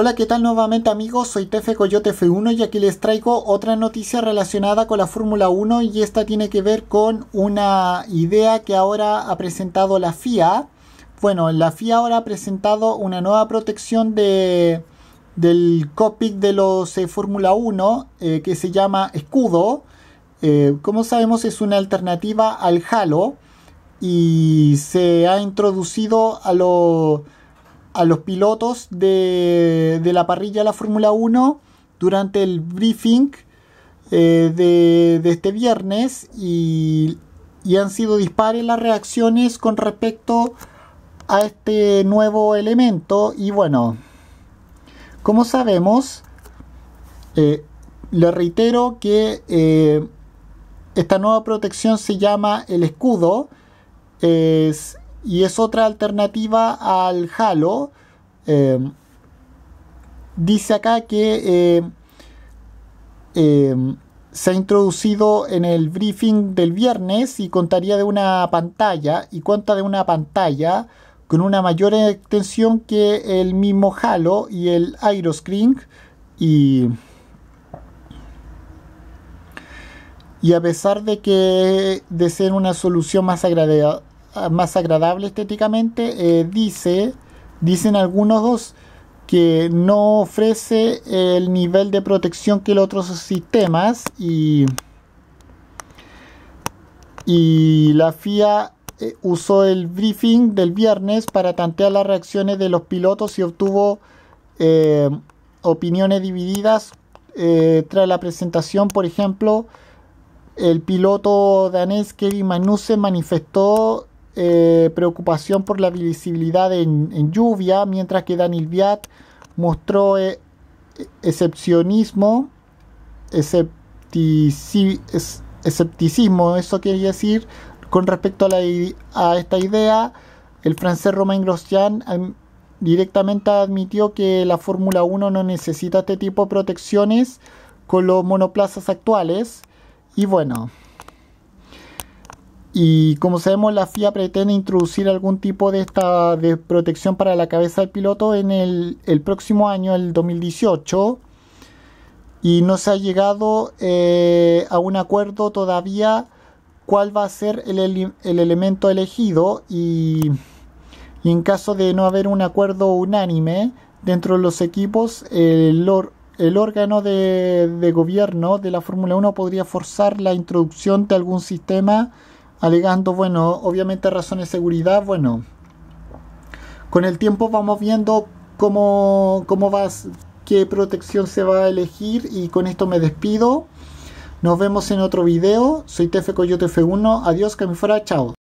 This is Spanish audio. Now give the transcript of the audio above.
Hola, ¿qué tal nuevamente amigos? Soy Tefe Coyote F1 y aquí les traigo otra noticia relacionada con la Fórmula 1 y esta tiene que ver con una idea que ahora ha presentado la FIA. Bueno, la FIA ahora ha presentado una nueva protección del cockpit de los eh, Fórmula 1 eh, que se llama escudo. Eh, como sabemos es una alternativa al halo y se ha introducido a los a los pilotos de, de la parrilla de la Fórmula 1 durante el briefing eh, de, de, este viernes y, han sido dispares las reacciones con respecto a este nuevo elemento y bueno, como sabemos, eh, le reitero que eh, esta nueva protección se llama el escudo, es y es otra alternativa al halo. Em, dice acá que em, em, se ha introducido en el briefing del viernes y contaría de una pantalla y cuenta de una pantalla con una mayor extensión que el mismo Halo y el Aeroscreen y y a pesar de que de ser una solución más agradable Ah, más agradable estéticamente, eh, dice, dicen algunos que no ofrece el nivel de protección que los otros sistemas y, y la FIA eh, usó el briefing del viernes para tantear las reacciones de los pilotos y obtuvo eh, opiniones divididas tras la presentación, por ejemplo, el piloto danés Kevin Magnussen manifestó eh, preocupación por la visibilidad en, lluvia, mientras que Daniel Viat mostró eh, excepcionismo, escepticismo, eso quería decir, con respecto a, a esta idea. El francés Romain Grosjean directamente admitió que la Fórmula 1 no necesita este tipo de protecciones con los monoplazas actuales. Y bueno, y como sabemos, la FIA pretende introducir algún tipo de esta de protección para la cabeza del piloto en el, próximo año, el 2018. Y no se ha llegado eh, a un acuerdo todavía cuál va a ser el, elemento elegido. Y, y, en caso de no haber un acuerdo unánime dentro de los equipos, el, el órgano de, de gobierno de la Fórmula 1 podría forzar la introducción de algún sistema alegando, bueno, obviamente razones de seguridad, bueno, con el tiempo vamos viendo cómo, vas, qué protección se va a elegir y con esto me despido. Nos vemos en otro video. Soy TF Coyote F1. Adiós, que me fuera. Chao.